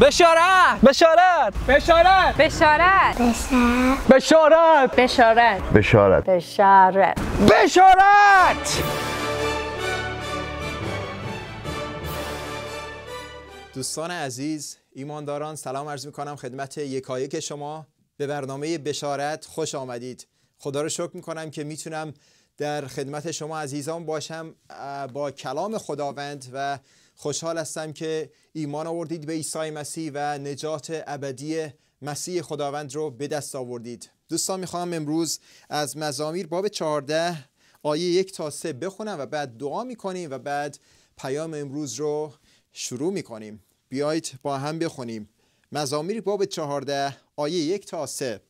بشارت بشارت بشارت بشارت بشارت بشارت بشارت بشارت بشارت دوستان عزیز ایمانداران سلام عرض میکنم کنم خدمت یکایک شما به برنامه بشارت خوش آمدید خدا رو شکر میکنم کنم که میتونم در خدمت شما عزیزان باشم با کلام خداوند و خوشحال هستم که ایمان آوردید به عیسی مسیح و نجات ابدی مسیح خداوند رو به دست آوردید دوستان میخواهم امروز از مزامیر باب 14 آیه یک تا سه بخونم و بعد دعا میکنیم و بعد پیام امروز رو شروع میکنیم بیایید با هم بخونیم مزامیر باب 14 آیه یک تا سه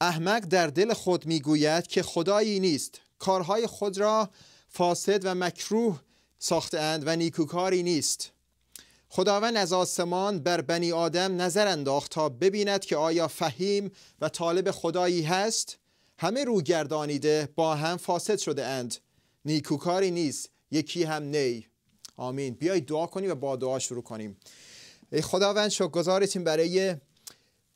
احمق در دل خود میگوید که خدایی نیست کارهای خود را فاسد و مکروه ساخته اند و نیکوکاری نیست خداوند از آسمان بر بنی آدم نظر انداخت تا ببیند که آیا فهیم و طالب خدایی هست همه رو با هم فاسد شده اند نیکوکاری نیست یکی هم نی آمین بیایید دعا کنیم و با دعا شروع کنیم ای خداوند شکرگزارتیم برای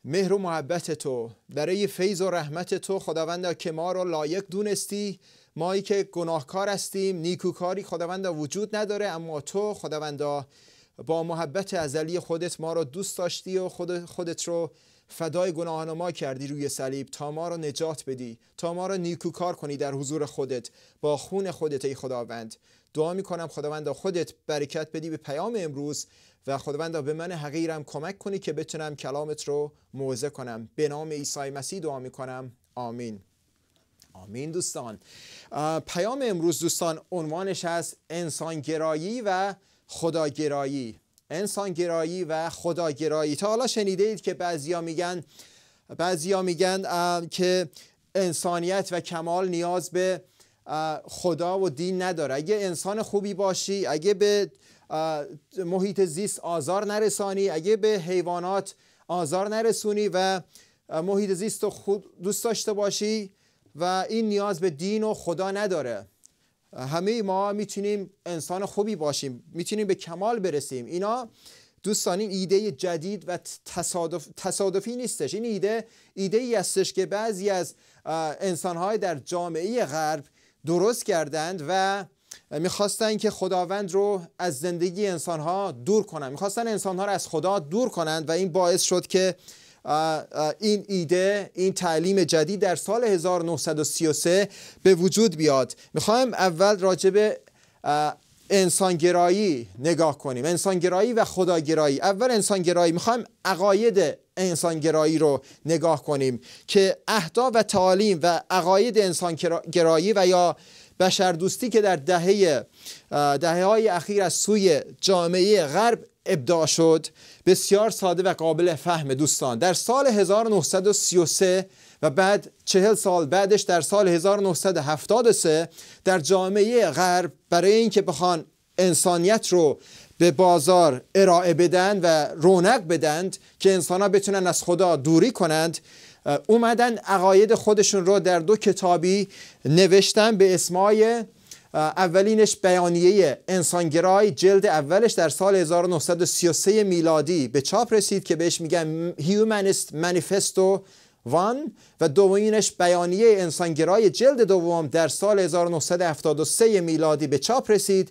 مهر و محبت تو برای فیض و رحمت تو خداوند که ما را لایق دونستی مایی که گناهکار هستیم نیکوکاری خداوندا وجود نداره اما تو خداوند با محبت ازلی خودت ما رو دوست داشتی و خود خودت رو فدای گناهان ما کردی روی صلیب تا ما رو نجات بدی تا ما را نیکوکار کنی در حضور خودت با خون خودت ای خداوند دعا می کنم خداوند خودت برکت بدی به پیام امروز و خداوند به من حقیرم کمک کنی که بتونم کلامت رو موزه کنم به نام عیسی مسیح دعا می کنم آمین آمین دوستان پیام امروز دوستان عنوانش از انسانگرایی و خداگرایی انسانگرایی و خداگرایی تا حالا شنیده اید که بعضیا میگن بعضیا میگن که انسانیت و کمال نیاز به خدا و دین نداره اگه انسان خوبی باشی اگه به محیط زیست آزار نرسانی اگه به حیوانات آزار نرسونی و محیط زیست رو خود دوست داشته باشی و این نیاز به دین و خدا نداره همه ما میتونیم انسان خوبی باشیم میتونیم به کمال برسیم اینا دوستان این ایده جدید و تصادف، تصادفی نیستش این ایده ایده ای هستش که بعضی از انسانهای در جامعه غرب درست کردند و میخواستن که خداوند رو از زندگی انسانها دور کنند میخواستن انسانها رو از خدا دور کنند و این باعث شد که این ایده این تعلیم جدید در سال 1933 به وجود بیاد میخوایم اول راجب انسانگرایی نگاه کنیم انسانگرایی و خداگرایی اول انسانگرایی میخوایم عقاید انسانگرایی رو نگاه کنیم که اهداف و تعالیم و عقاید انسانگرایی و یا بشردوستی که در دهه دهه های اخیر از سوی جامعه غرب ابداع شد بسیار ساده و قابل فهم دوستان در سال 1933 و بعد چهل سال بعدش در سال 1973 در جامعه غرب برای اینکه بخوان انسانیت رو به بازار ارائه بدن و رونق بدند که انسان ها بتونن از خدا دوری کنند اومدن عقاید خودشون رو در دو کتابی نوشتن به اسمای اولینش بیانیه انسانگرای جلد اولش در سال 1933 میلادی به چاپ رسید که بهش میگن Humanist Manifesto وان و دومینش بیانیه انسانگرای جلد دوم در سال 1973 میلادی به چاپ رسید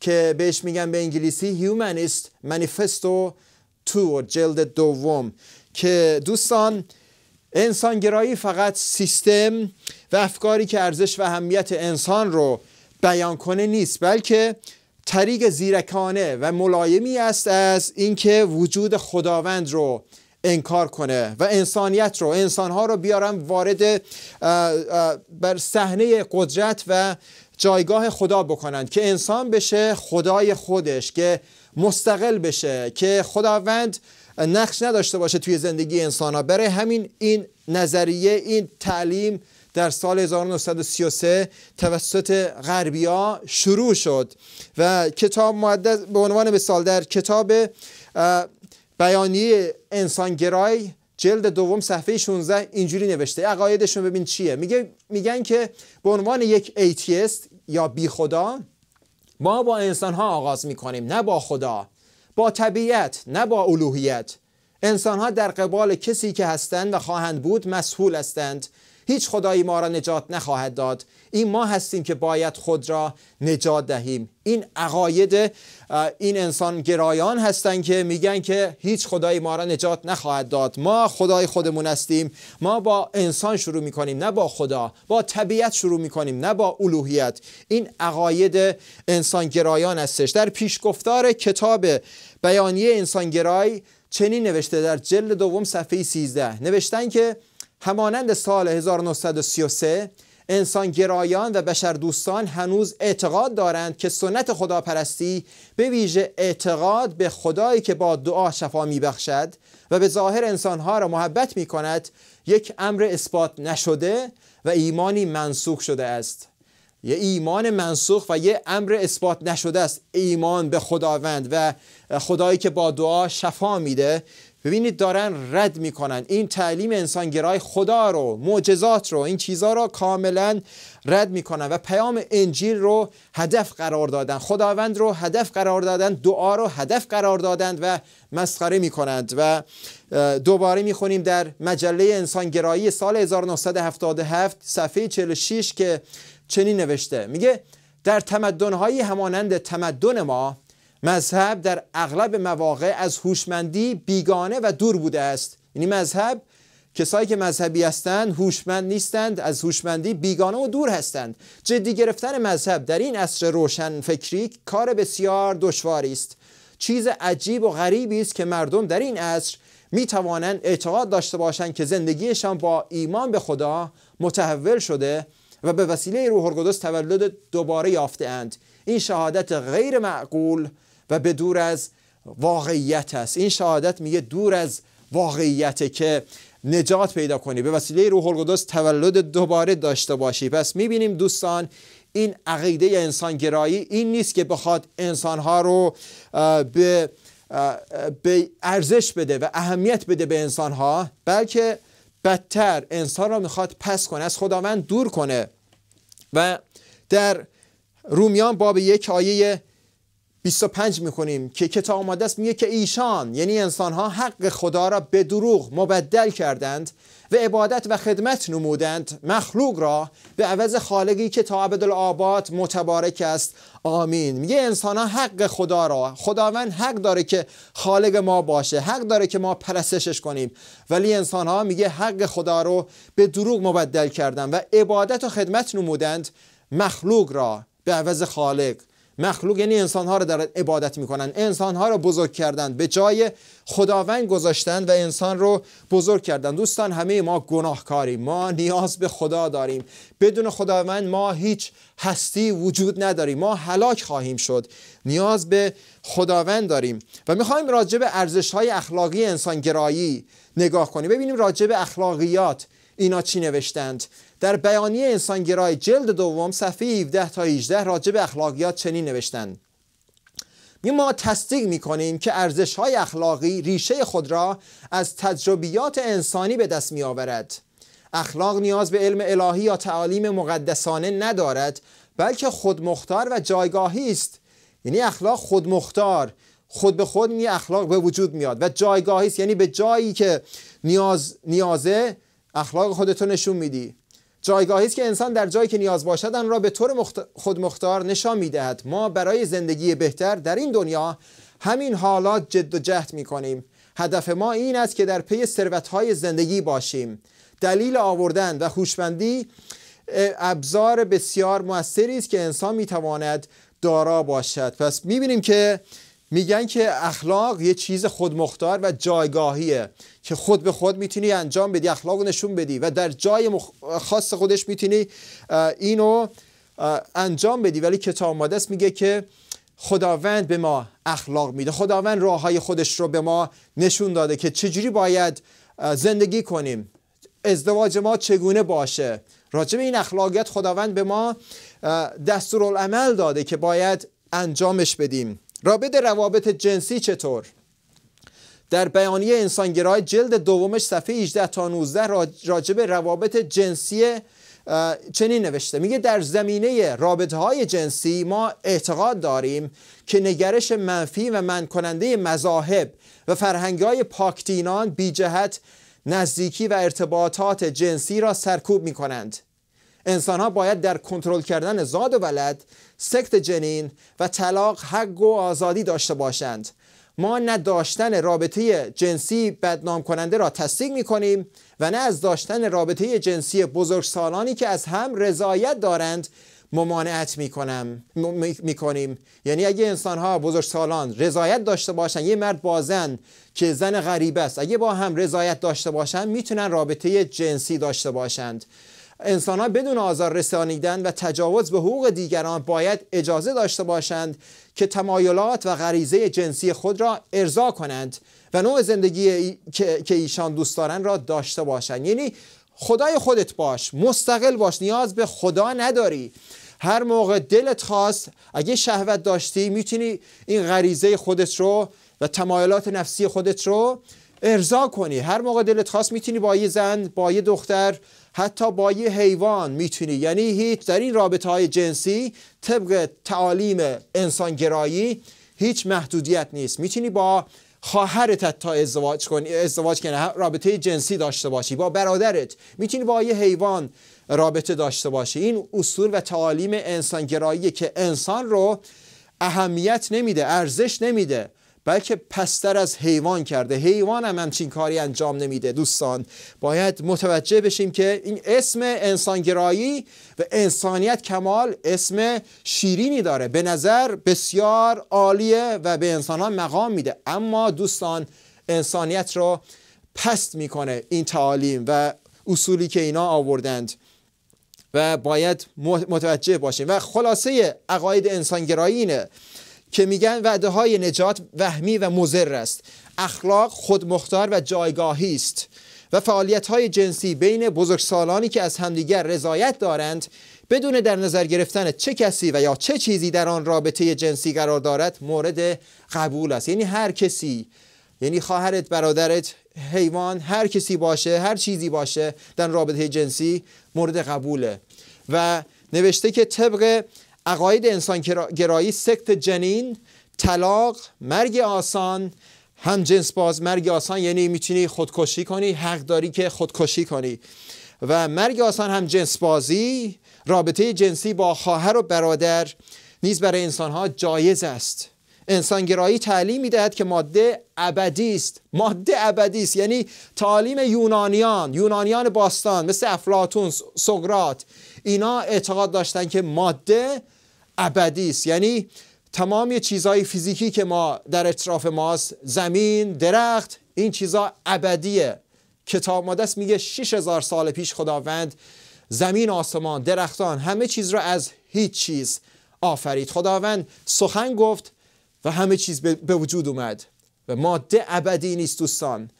که بهش میگن به انگلیسی Humanist Manifesto تو جلد دوم که دوستان انسانگرایی فقط سیستم و افکاری که ارزش و اهمیت انسان رو بیان کنه نیست بلکه طریق زیرکانه و ملایمی است از اینکه وجود خداوند رو انکار کنه و انسانیت رو انسانها رو بیارم وارد بر صحنه قدرت و جایگاه خدا بکنند که انسان بشه خدای خودش که مستقل بشه که خداوند نقش نداشته باشه توی زندگی انسان ها برای همین این نظریه این تعلیم در سال 1933 توسط غربیا شروع شد و کتاب مقدس به عنوان مثال در کتاب بیانیه انسانگرای جلد دوم صفحه 16 اینجوری نوشته عقایدشون ببین چیه میگه میگن که به عنوان یک ایتیست یا بی خدا ما با انسان ها آغاز میکنیم نه با خدا با طبیعت نه با الوهیت انسانها در قبال کسی که هستند و خواهند بود مسئول هستند هیچ خدایی ما را نجات نخواهد داد این ما هستیم که باید خود را نجات دهیم این عقاید این انسان گرایان هستند که میگن که هیچ خدایی ما را نجات نخواهد داد ما خدای خودمون هستیم ما با انسان شروع میکنیم نه با خدا با طبیعت شروع میکنیم نه با الوهیت این عقاید انسان گرایان هستش در پیشگفتار کتاب بیانیه گرای چنین نوشته در جلد دوم صفحه 13 نوشتن که همانند سال 1933 انسان گرایان و بشر دوستان هنوز اعتقاد دارند که سنت خداپرستی به ویژه اعتقاد به خدایی که با دعا شفا میبخشد و به ظاهر انسانها را محبت می کند یک امر اثبات نشده و ایمانی منسوخ شده است یه ایمان منسوخ و یه امر اثبات نشده است ایمان به خداوند و خدایی که با دعا شفا میده ببینید دارن رد میکنن این تعلیم انسانگرای خدا رو معجزات رو این چیزها رو کاملا رد میکنن و پیام انجیل رو هدف قرار دادن خداوند رو هدف قرار دادن دعا رو هدف قرار دادند و مسخره میکنند و دوباره میخونیم در مجله انسانگرایی سال 1977 صفحه 46 که چنین نوشته میگه در تمدنهایی همانند تمدن ما مذهب در اغلب مواقع از هوشمندی بیگانه و دور بوده است یعنی مذهب کسایی که مذهبی هستند هوشمند نیستند از هوشمندی بیگانه و دور هستند جدی گرفتن مذهب در این عصر روشن فکری کار بسیار دشواری است چیز عجیب و غریبی است که مردم در این عصر می توانند اعتقاد داشته باشند که زندگیشان با ایمان به خدا متحول شده و به وسیله روح القدس تولد دوباره یافته اند این شهادت غیر معقول و به دور از واقعیت است این شهادت میگه دور از واقعیته که نجات پیدا کنی به وسیله روح القدس تولد دوباره داشته باشی پس میبینیم دوستان این عقیده انسانگرایی این نیست که بخواد انسانها رو به به ارزش بده و اهمیت بده به انسانها بلکه بدتر انسان رو میخواد پس کنه از خداوند دور کنه و در رومیان باب یک آیه 25 میخونیم که کتاب مقدس است میگه که ایشان یعنی ها حق خدا را به دروغ مبدل کردند و عبادت و خدمت نمودند مخلوق را به عوض خالقی که تا عبدالآباد متبارک است آمین میگه انسان ها حق خدا را خداوند حق داره که خالق ما باشه حق داره که ما پرستشش کنیم ولی انسان ها میگه حق خدا رو به دروغ مبدل کردند و عبادت و خدمت نمودند مخلوق را به عوض خالق مخلوق یعنی انسان ها رو در عبادت میکنن انسان ها رو بزرگ کردن به جای خداوند گذاشتن و انسان رو بزرگ کردن دوستان همه ما گناهکاریم ما نیاز به خدا داریم بدون خداوند ما هیچ هستی وجود نداریم ما هلاک خواهیم شد نیاز به خداوند داریم و میخواهیم راجع به ارزش های اخلاقی انسان گرایی نگاه کنیم ببینیم راجع به اخلاقیات اینا چی نوشتند در بیانیه انسانگرای جلد دوم صفحه 17 تا 18 راجع به اخلاقیات چنین نوشتند می ما تصدیق می کنیم که ارزش های اخلاقی ریشه خود را از تجربیات انسانی به دست می آورد. اخلاق نیاز به علم الهی یا تعالیم مقدسانه ندارد بلکه خودمختار و جایگاهی است یعنی اخلاق خودمختار خود به خود می اخلاق به وجود میاد و جایگاهی است یعنی به جایی که نیاز نیازه اخلاق خودتو نشون میدی جایگاهی است که انسان در جایی که نیاز باشد آن را به طور مخت... خودمختار نشان میدهد ما برای زندگی بهتر در این دنیا همین حالات جد و جهد می کنیم هدف ما این است که در پی ثروتهای زندگی باشیم دلیل آوردن و خوشبندی ابزار بسیار موثری است که انسان میتواند دارا باشد پس میبینیم که میگن که اخلاق یه چیز خودمختار و جایگاهیه که خود به خود میتونی انجام بدی اخلاق نشون بدی و در جای خاص خودش میتونی اینو انجام بدی ولی کتاب مقدس میگه که خداوند به ما اخلاق میده خداوند راه های خودش رو به ما نشون داده که چجوری باید زندگی کنیم ازدواج ما چگونه باشه راجع این اخلاقیت خداوند به ما دستورالعمل داده که باید انجامش بدیم رابط روابط جنسی چطور در بیانیه انسانگرای جلد دومش صفحه 18 تا 19 راجب روابط جنسی چنین نوشته میگه در زمینه رابطه های جنسی ما اعتقاد داریم که نگرش منفی و منکننده مذاهب و فرهنگ های پاکتینان، بی جهت نزدیکی و ارتباطات جنسی را سرکوب می کنند انسان ها باید در کنترل کردن زاد و ولد، سکت جنین و طلاق حق و آزادی داشته باشند. ما نه داشتن رابطه جنسی بدنام کننده را تصدیق می کنیم و نه از داشتن رابطه جنسی بزرگسالانی که از هم رضایت دارند ممانعت می کنیم. یعنی اگه انسان ها بزرگ سالان رضایت داشته باشند، یه مرد با زن که زن غریب است اگه با هم رضایت داشته باشند میتونن رابطه جنسی داشته باشند انسان بدون آزار رسانیدن و تجاوز به حقوق دیگران باید اجازه داشته باشند که تمایلات و غریزه جنسی خود را ارضا کنند و نوع زندگی که... ایشان دوست دارند را داشته باشند یعنی خدای خودت باش مستقل باش نیاز به خدا نداری هر موقع دلت خواست اگه شهوت داشتی میتونی این غریزه خودت رو و تمایلات نفسی خودت رو ارضا کنی هر موقع دلت خواست میتونی با یه زن با یه دختر حتی با یه حیوان میتونی یعنی هیچ در این رابطه های جنسی طبق تعالیم انسانگرایی هیچ محدودیت نیست میتونی با خواهرت تا ازدواج کنی ازدواج کنی رابطه جنسی داشته باشی با برادرت میتونی با یه حیوان رابطه داشته باشی این اصول و تعالیم انسانگرایی که انسان رو اهمیت نمیده ارزش نمیده بلکه پستر از حیوان کرده حیوان هم همچین کاری انجام نمیده دوستان باید متوجه بشیم که این اسم انسانگرایی و انسانیت کمال اسم شیرینی داره به نظر بسیار عالیه و به انسان ها مقام میده اما دوستان انسانیت رو پست میکنه این تعالیم و اصولی که اینا آوردند و باید متوجه باشیم و خلاصه عقاید انسانگرایی اینه که میگن وعده های نجات وهمی و مذر است اخلاق خودمختار و جایگاهی است و فعالیت های جنسی بین بزرگسالانی که از همدیگر رضایت دارند بدون در نظر گرفتن چه کسی و یا چه چیزی در آن رابطه جنسی قرار دارد مورد قبول است یعنی هر کسی یعنی خواهرت برادرت حیوان هر کسی باشه هر چیزی باشه در رابطه جنسی مورد قبوله و نوشته که طبق عقاید گرایی سکت جنین طلاق مرگ آسان هم جنس باز مرگ آسان یعنی میتونی خودکشی کنی حق داری که خودکشی کنی و مرگ آسان هم جنس بازی رابطه جنسی با خواهر و برادر نیز برای انسانها جایز است گرایی تعلیم میدهد که ماده ابدی است ماده ابدی است یعنی تعلیم یونانیان یونانیان باستان مثل افلاتون، سقراط اینا اعتقاد داشتن که ماده ابدی است یعنی تمام چیزهای فیزیکی که ما در اطراف ماست زمین درخت این چیزها ابدیه کتاب مقدس میگه 6000 سال پیش خداوند زمین آسمان درختان همه چیز را از هیچ چیز آفرید خداوند سخن گفت و همه چیز به وجود اومد و ماده ابدی نیست دوستان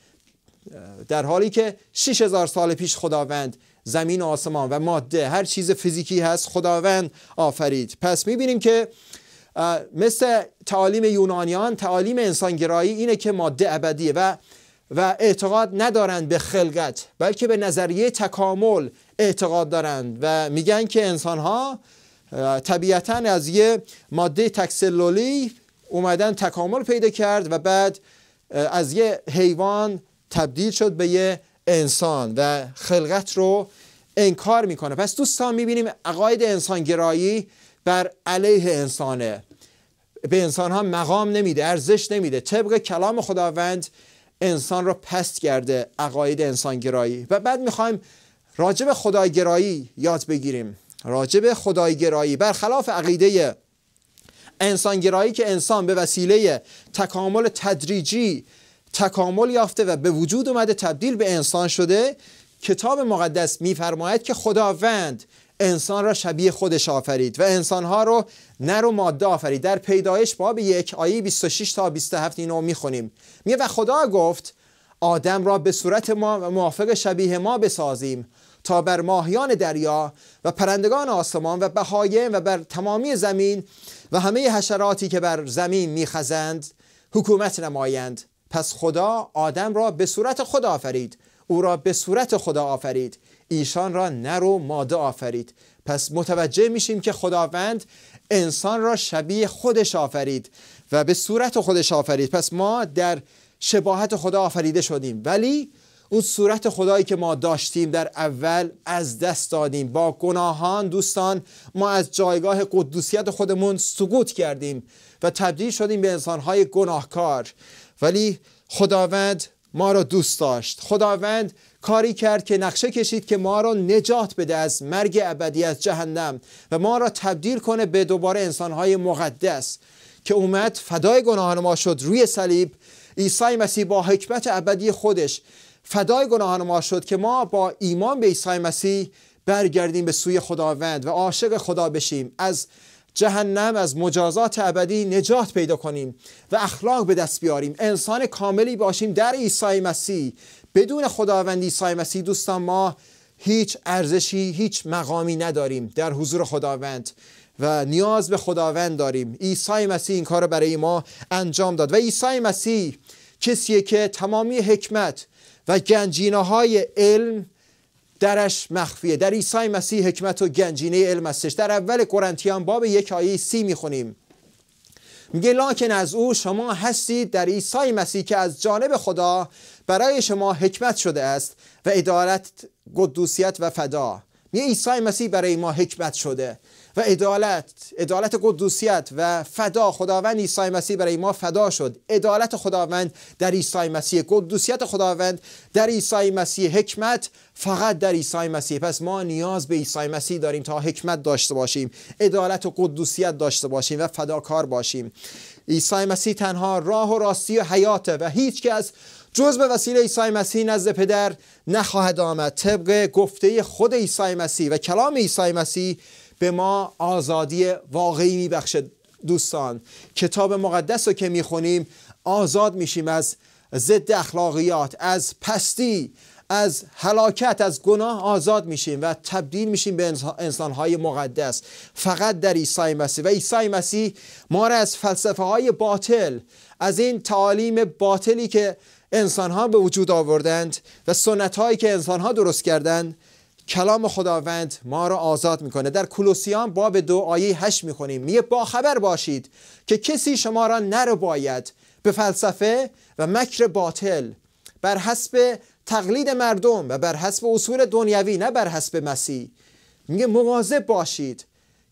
در حالی که 6000 سال پیش خداوند زمین و آسمان و ماده هر چیز فیزیکی هست خداوند آفرید پس میبینیم که مثل تعالیم یونانیان تعالیم انسانگرایی اینه که ماده ابدیه و و اعتقاد ندارند به خلقت بلکه به نظریه تکامل اعتقاد دارند و میگن که انسان ها طبیعتا از یه ماده تکسلولی اومدن تکامل پیدا کرد و بعد از یه حیوان تبدیل شد به یه انسان و خلقت رو انکار میکنه پس دوستان میبینیم عقاید گرایی بر علیه انسانه به انسان ها مقام نمیده ارزش نمیده طبق کلام خداوند انسان رو پست کرده عقاید گرایی. و بعد میخوایم راجب خدایگرایی یاد بگیریم راجب خدایگرایی برخلاف عقیده گرایی که انسان به وسیله تکامل تدریجی تکامل یافته و به وجود اومده تبدیل به انسان شده کتاب مقدس میفرماید که خداوند انسان را شبیه خودش آفرید و انسانها رو نر و ماده آفرید در پیدایش باب یک آیه 26 تا 27 اینو میخونیم میگه و خدا گفت آدم را به صورت ما و موافق شبیه ما بسازیم تا بر ماهیان دریا و پرندگان آسمان و بهایم و بر تمامی زمین و همه حشراتی که بر زمین میخزند حکومت نمایند پس خدا آدم را به صورت خدا آفرید او را به صورت خدا آفرید ایشان را نر و ماده آفرید پس متوجه میشیم که خداوند انسان را شبیه خودش آفرید و به صورت خودش آفرید پس ما در شباهت خدا آفریده شدیم ولی اون صورت خدایی که ما داشتیم در اول از دست دادیم با گناهان دوستان ما از جایگاه قدوسیت خودمون سقوط کردیم و تبدیل شدیم به انسانهای گناهکار ولی خداوند ما را دوست داشت خداوند کاری کرد که نقشه کشید که ما را نجات بده از مرگ ابدی از جهنم و ما را تبدیل کنه به دوباره انسانهای مقدس که اومد فدای گناهان ما شد روی صلیب عیسی مسیح با حکمت ابدی خودش فدای گناهان ما شد که ما با ایمان به عیسی مسیح برگردیم به سوی خداوند و عاشق خدا بشیم از جهنم از مجازات ابدی نجات پیدا کنیم و اخلاق به دست بیاریم انسان کاملی باشیم در عیسی مسیح بدون خداوند عیسی مسیح دوستان ما هیچ ارزشی هیچ مقامی نداریم در حضور خداوند و نیاز به خداوند داریم عیسی مسیح این کار رو برای ما انجام داد و عیسی مسیح کسیه که تمامی حکمت و گنجینه های علم درش مخفیه در عیسی مسیح حکمت و گنجینه علم استش در اول قرنتیان باب یک آیه سی میخونیم میگه لاکن از او شما هستید در عیسی مسیح که از جانب خدا برای شما حکمت شده است و ادارت قدوسیت و فدا میگه عیسی مسیح برای ما حکمت شده و عدالت عدالت قدوسیت و فدا خداوند عیسی مسیح برای ما فدا شد عدالت خداوند در عیسی مسیح قدوسیت خداوند در عیسی مسیح حکمت فقط در عیسی مسیح پس ما نیاز به عیسی مسیح داریم تا حکمت داشته باشیم عدالت و قدوسیت داشته باشیم و فداکار باشیم عیسی مسیح تنها راه و راستی و حیاته و هیچ کس جز به وسیله عیسی مسیح نزد پدر نخواهد آمد طبق گفته خود عیسی مسیح و کلام عیسی مسیح به ما آزادی واقعی میبخشه دوستان کتاب مقدس رو که میخونیم آزاد میشیم از ضد اخلاقیات از پستی از هلاکت از گناه آزاد میشیم و تبدیل میشیم به انسانهای مقدس فقط در عیسی مسیح و عیسی مسیح ما را از فلسفه های باطل از این تعالیم باطلی که انسانها به وجود آوردند و سنت هایی که انسانها درست کردند کلام خداوند ما را آزاد میکنه در کلوسیان باب دو آیه هشت میخونیم میگه باخبر باشید که کسی شما را نرو باید به فلسفه و مکر باطل بر حسب تقلید مردم و بر حسب اصول دنیوی نه بر حسب مسیح میگه مواظب باشید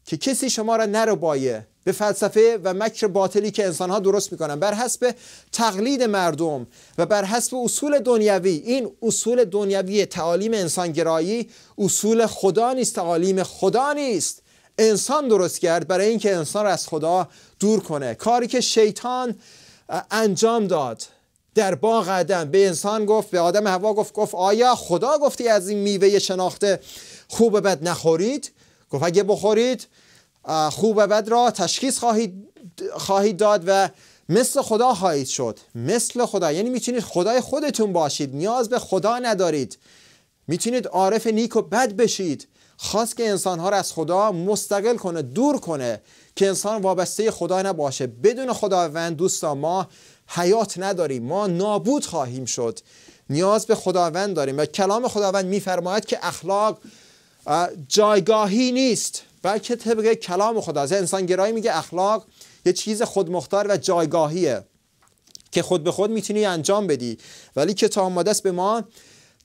که کسی شما را نربایه به فلسفه و مکر باطلی که انسانها درست میکنن بر حسب تقلید مردم و بر حسب اصول دنیوی این اصول دنیوی تعالیم انسانگرایی اصول خدا نیست تعالیم خدا نیست انسان درست کرد برای اینکه انسان را از خدا دور کنه کاری که شیطان انجام داد در باغ عدن به انسان گفت به آدم هوا گفت گفت آیا خدا گفتی از این میوه شناخته خوب بد نخورید گفت اگه بخورید خوب و بد را تشخیص خواهید, خواهید داد و مثل خدا خواهید شد مثل خدا یعنی میتونید خدای خودتون باشید نیاز به خدا ندارید میتونید عارف نیک و بد بشید خواست که انسانها را از خدا مستقل کنه دور کنه که انسان وابسته خدا نباشه بدون خداوند دوستان ما حیات نداریم ما نابود خواهیم شد نیاز به خداوند داریم و کلام خداوند میفرماید که اخلاق جایگاهی نیست بلکه طبق کلام از انسان گرایی میگه اخلاق یه چیز خودمختار و جایگاهیه که خود به خود میتونی انجام بدی ولی کتاب مقدس به ما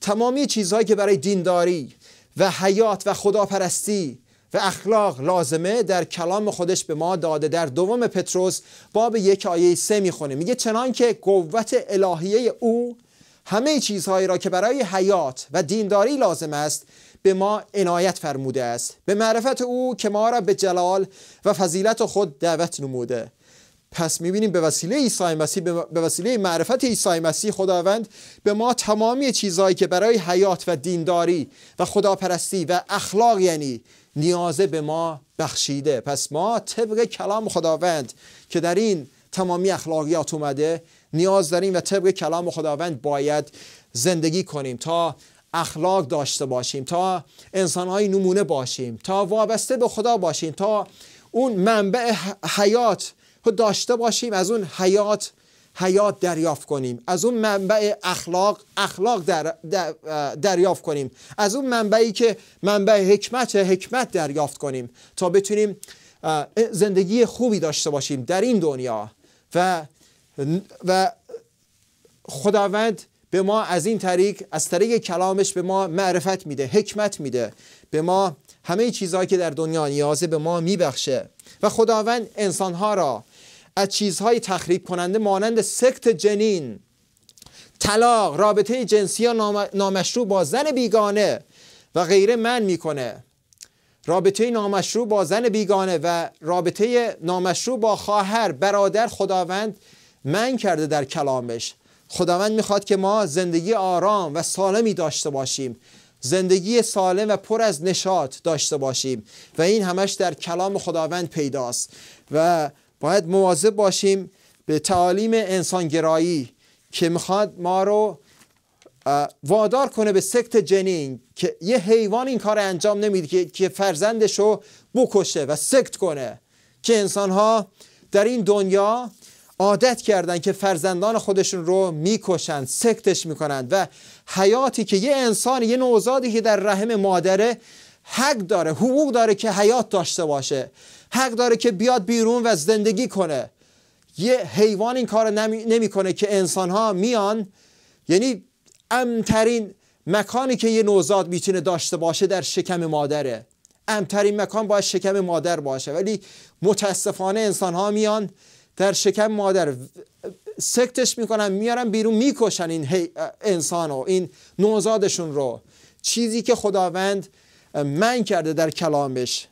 تمامی چیزهایی که برای دینداری و حیات و خداپرستی و اخلاق لازمه در کلام خودش به ما داده در دوم پتروس باب یک آیه سه میخونه میگه چنان که قوت الهیه او همه چیزهایی را که برای حیات و دینداری لازم است به ما عنایت فرموده است به معرفت او که ما را به جلال و فضیلت خود دعوت نموده پس میبینیم به وسیله عیسی مسیح به وسیله معرفت عیسی مسیح خداوند به ما تمامی چیزهایی که برای حیات و دینداری و خداپرستی و اخلاق یعنی نیازه به ما بخشیده پس ما طبق کلام خداوند که در این تمامی اخلاقیات اومده نیاز داریم و طبق کلام خداوند باید زندگی کنیم تا اخلاق داشته باشیم تا انسانهای نمونه باشیم تا وابسته به خدا باشیم تا اون منبع حیات داشته باشیم از اون حیات حیات دریافت کنیم از اون منبع اخلاق اخلاق در دریافت کنیم از اون منبعی که منبع حکمت حکمت دریافت کنیم تا بتونیم زندگی خوبی داشته باشیم در این دنیا و و خداوند به ما از این طریق از طریق کلامش به ما معرفت میده حکمت میده به ما همه چیزهایی که در دنیا نیازه به ما میبخشه و خداوند انسانها را از چیزهای تخریب کننده مانند سکت جنین طلاق رابطه جنسی نامشروع با زن بیگانه و غیره من میکنه رابطه نامشروع با زن بیگانه و رابطه نامشروع با خواهر برادر خداوند من کرده در کلامش خداوند میخواد که ما زندگی آرام و سالمی داشته باشیم زندگی سالم و پر از نشاط داشته باشیم و این همش در کلام خداوند پیداست و باید مواظب باشیم به تعالیم انسانگرایی که میخواد ما رو وادار کنه به سکت جنین که یه حیوان این کار انجام نمیده که فرزندش رو بکشه و سکت کنه که انسان ها در این دنیا عادت کردن که فرزندان خودشون رو میکشند سکتش میکنند و حیاتی که یه انسان یه نوزادی که در رحم مادره حق داره حقوق داره که حیات داشته باشه حق داره که بیاد بیرون و زندگی کنه یه حیوان این کار نمیکنه که انسان ها میان یعنی امترین مکانی که یه نوزاد میتونه داشته باشه در شکم مادره امترین مکان باید شکم مادر باشه ولی متاسفانه انسان ها میان در شکم مادر سکتش میکنن میارن بیرون میکشن این انسان این نوزادشون رو چیزی که خداوند من کرده در کلامش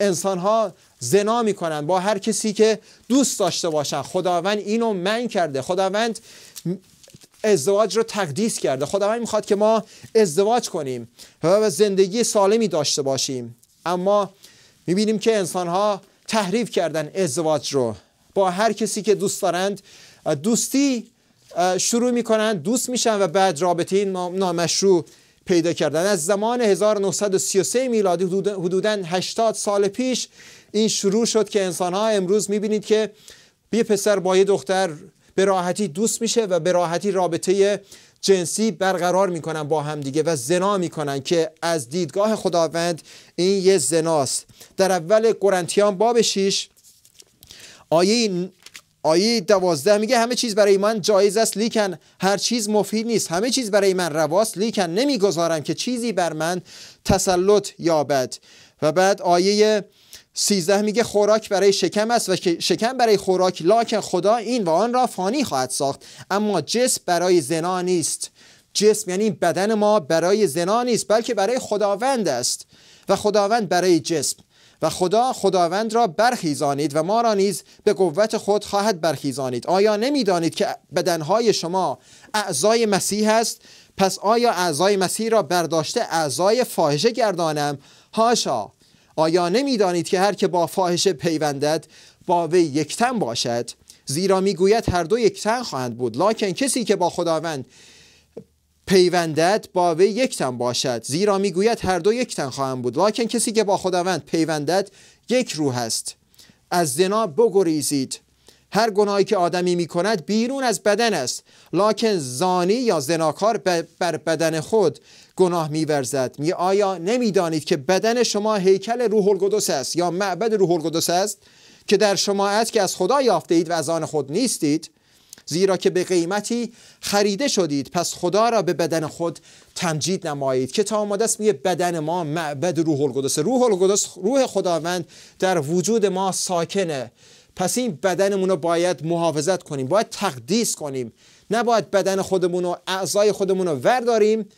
انسان ها زنا میکنن با هر کسی که دوست داشته باشن خداوند اینو من کرده خداوند ازدواج رو تقدیس کرده خداوند میخواد که ما ازدواج کنیم و زندگی سالمی داشته باشیم اما میبینیم که انسان ها تحریف کردن ازدواج رو با هر کسی که دوست دارند دوستی شروع کنند دوست میشن و بعد رابطه نامشروع پیدا کردن از زمان 1933 میلادی حدودا 80 سال پیش این شروع شد که انسان ها امروز میبینید که یه پسر با یه دختر به راحتی دوست میشه و به راحتی رابطه جنسی برقرار میکنن با همدیگه و زنا میکنن که از دیدگاه خداوند این یه زناست در اول قرنتیان باب 6 آیه آیه دوازده میگه همه چیز برای من جایز است لیکن هر چیز مفید نیست همه چیز برای من رواست لیکن نمیگذارم که چیزی بر من تسلط یابد و بعد آیه سیزده میگه خوراک برای شکم است و شکم برای خوراک لاکن خدا این و آن را فانی خواهد ساخت اما جسم برای زنا نیست جسم یعنی بدن ما برای زنا نیست بلکه برای خداوند است و خداوند برای جسم و خدا خداوند را برخیزانید و ما را نیز به قوت خود خواهد برخیزانید آیا نمیدانید که بدنهای شما اعضای مسیح است پس آیا اعضای مسیح را برداشته اعضای فاحشه گردانم هاشا آیا نمیدانید که هر که با فاحشه پیوندد با وی یکتن باشد زیرا میگوید هر دو یکتن خواهند بود لاکن کسی که با خداوند پیوندت با وی یکتن باشد زیرا میگوید هر دو یکتن خواهم بود لکن کسی که با خداوند پیوندت یک روح است از زنا بگریزید هر گناهی که آدمی می کند بیرون از بدن است لکن زانی یا زناکار بر بدن خود گناه میورزد می آیا نمیدانید که بدن شما هیکل روح القدس است یا معبد روح القدس است که در شما است که از خدا یافته اید و از آن خود نیستید زیرا که به قیمتی خریده شدید پس خدا را به بدن خود تمجید نمایید که تا آماده است میگه بدن ما معبد روح القدس روح القدس روح خداوند در وجود ما ساکنه پس این بدنمون رو باید محافظت کنیم باید تقدیس کنیم نباید بدن خودمون و اعضای خودمون رو ورداریم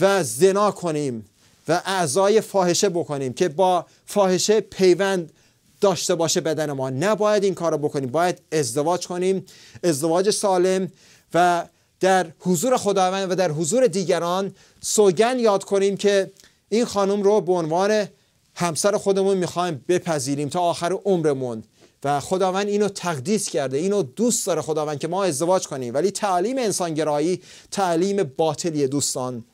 و زنا کنیم و اعضای فاحشه بکنیم که با فاحشه پیوند داشته باشه بدن ما نباید این کار رو بکنیم باید ازدواج کنیم ازدواج سالم و در حضور خداوند و در حضور دیگران سوگن یاد کنیم که این خانم رو به عنوان همسر خودمون میخوایم بپذیریم تا آخر عمرمون و خداوند اینو تقدیس کرده اینو دوست داره خداوند که ما ازدواج کنیم ولی تعلیم انسانگرایی تعلیم باطلی دوستان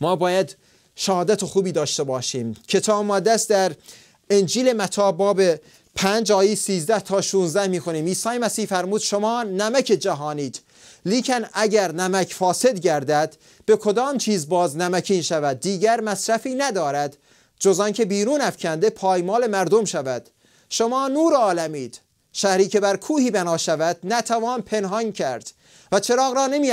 ما باید شهادت خوبی داشته باشیم کتاب مقدس در انجیل متا باب 5 آیه 13 تا 16 میخونیم عیسی مسیح فرمود شما نمک جهانید لیکن اگر نمک فاسد گردد به کدام چیز باز نمکین شود دیگر مصرفی ندارد جز که بیرون افکنده پایمال مردم شود شما نور عالمید شهری که بر کوهی بنا شود نتوان پنهان کرد و چراغ را نمی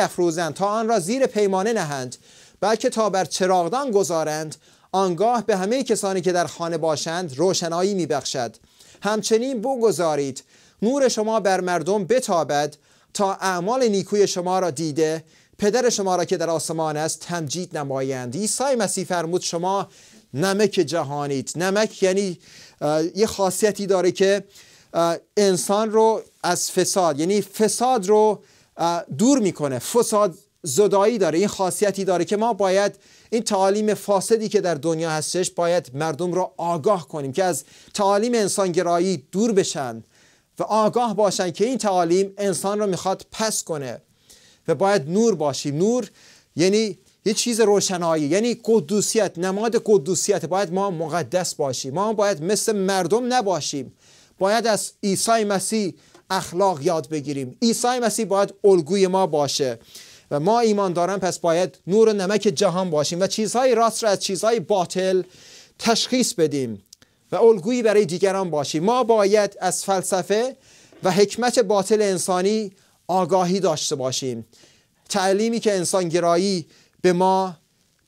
تا آن را زیر پیمانه نهند بلکه تا بر چراغدان گذارند آنگاه به همه کسانی که در خانه باشند روشنایی میبخشد همچنین بگذارید نور شما بر مردم بتابد تا اعمال نیکوی شما را دیده پدر شما را که در آسمان است تمجید نمایند عیسی مسیح فرمود شما نمک جهانید نمک یعنی یه خاصیتی داره که انسان رو از فساد یعنی فساد رو دور میکنه فساد زدایی داره این خاصیتی داره که ما باید این تعالیم فاسدی که در دنیا هستش باید مردم را آگاه کنیم که از تعالیم انسانگرایی دور بشن و آگاه باشن که این تعالیم انسان را میخواد پس کنه و باید نور باشیم نور یعنی یه چیز روشنایی یعنی قدوسیت نماد قدوسیت باید ما مقدس باشیم ما باید مثل مردم نباشیم باید از عیسی مسیح اخلاق یاد بگیریم عیسی مسیح باید الگوی ما باشه و ما ایمان دارن پس باید نور و نمک جهان باشیم و چیزهای راست را از چیزهای باطل تشخیص بدیم و الگویی برای دیگران باشیم ما باید از فلسفه و حکمت باطل انسانی آگاهی داشته باشیم تعلیمی که انسان گرایی به ما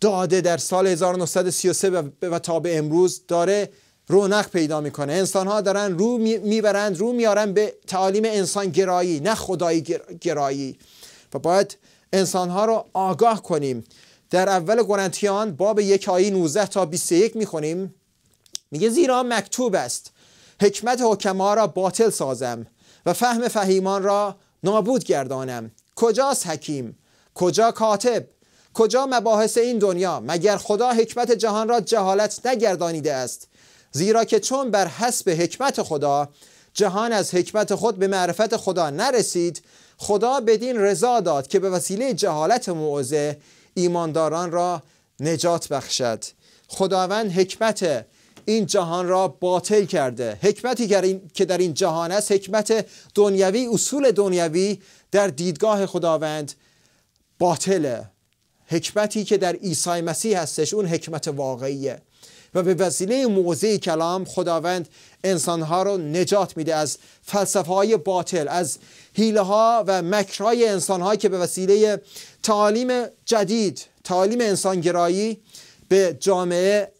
داده در سال 1933 و تا به امروز داره رونق پیدا میکنه انسان ها دارن رو میبرند رو میارن به تعالیم انسان گرایی نه خدای گرایی و باید انسانها را آگاه کنیم در اول قرنتیان باب یک آیه 19 تا 21 میخونیم میگه زیرا مکتوب است حکمت حکما را باطل سازم و فهم فهیمان را نابود گردانم کجاست حکیم کجا کاتب کجا مباحث این دنیا مگر خدا حکمت جهان را جهالت نگردانیده است زیرا که چون بر حسب حکمت خدا جهان از حکمت خود به معرفت خدا نرسید خدا بدین رضا داد که به وسیله جهالت موعظه ایمانداران را نجات بخشد خداوند حکمت این جهان را باطل کرده حکمتی که در این جهان است حکمت دنیوی اصول دنیوی در دیدگاه خداوند باطله حکمتی که در عیسی مسیح هستش اون حکمت واقعیه و به وسیله موضع کلام خداوند انسانها رو نجات میده از فلسفه های باطل از حیله ها و انسان انسانها که به وسیله تعالیم جدید تعالیم انسانگرایی به جامعه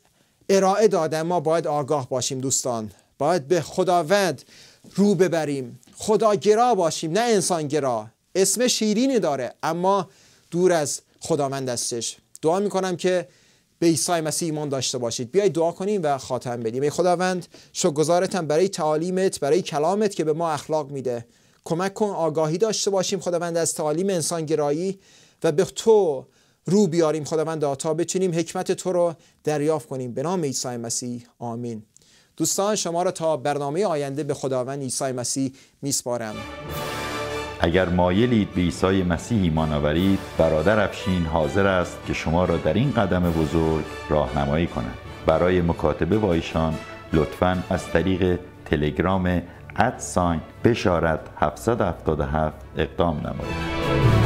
ارائه دادن ما باید آگاه باشیم دوستان باید به خداوند رو ببریم خداگرا باشیم نه انسانگرا اسم شیرینی داره اما دور از خداوند استش دعا میکنم که به عیسی مسیح ایمان داشته باشید بیایید دعا کنیم و خاتم بدیم ای خداوند شکرگزارتم برای تعالیمت برای کلامت که به ما اخلاق میده کمک کن آگاهی داشته باشیم خداوند از تعالیم گرایی و به تو رو بیاریم خداوند تا بتونیم حکمت تو رو دریافت کنیم به نام عیسی مسیح آمین دوستان شما را تا برنامه آینده به خداوند عیسی مسیح میسپارم اگر مایلید به عیسی مسیح ایمان آورید برادر افشین حاضر است که شما را در این قدم بزرگ راهنمایی کند برای مکاتبه با ایشان لطفا از طریق تلگرام ادساین بشارت 777 اقدام نمایید